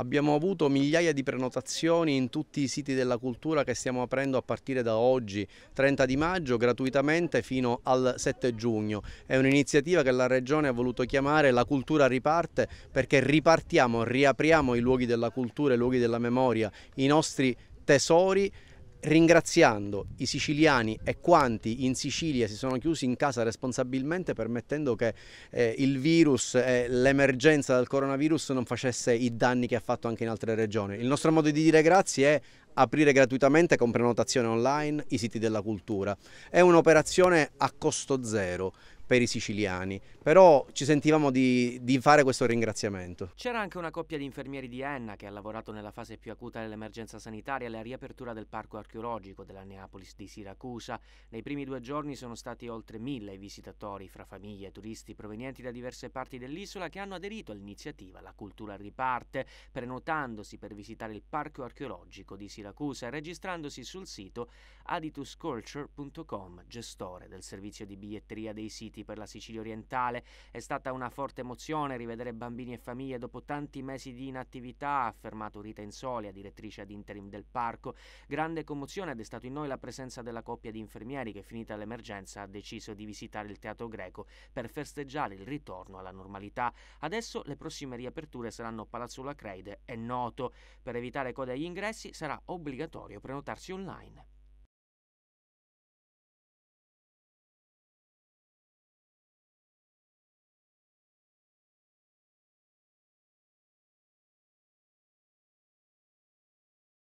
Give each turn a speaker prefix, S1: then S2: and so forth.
S1: Abbiamo avuto migliaia di prenotazioni in tutti i siti della cultura che stiamo aprendo a partire da oggi, 30 di maggio, gratuitamente fino al 7 giugno. È un'iniziativa che la Regione ha voluto chiamare La cultura riparte perché ripartiamo, riapriamo i luoghi della cultura, i luoghi della memoria, i nostri tesori ringraziando i siciliani e quanti in Sicilia si sono chiusi in casa responsabilmente permettendo che eh, il virus e l'emergenza del coronavirus non facesse i danni che ha fatto anche in altre regioni. Il nostro modo di dire grazie è aprire gratuitamente con prenotazione online i siti della cultura. È un'operazione a costo zero per i siciliani, però ci sentivamo di, di fare questo ringraziamento.
S2: C'era anche una coppia di infermieri di Enna che ha lavorato nella fase più acuta dell'emergenza sanitaria alla riapertura del parco archeologico della Neapolis di Siracusa. Nei primi due giorni sono stati oltre mille i visitatori, fra famiglie e turisti provenienti da diverse parti dell'isola che hanno aderito all'iniziativa La Cultura Riparte, prenotandosi per visitare il parco archeologico di Siracusa. Siracusa registrandosi sul sito aditusculture.com, gestore del servizio di biglietteria dei siti per la Sicilia orientale. È stata una forte emozione rivedere bambini e famiglie dopo tanti mesi di inattività, ha affermato Rita Insolia, direttrice ad interim del parco. Grande commozione ed è stato in noi la presenza della coppia di infermieri che finita l'emergenza ha deciso di visitare il teatro greco per festeggiare il ritorno alla normalità. Adesso le prossime riaperture saranno Palazzo Lacreide e Noto. Per evitare code agli ingressi sarà obbligatorio obbligatorio prenotarsi online.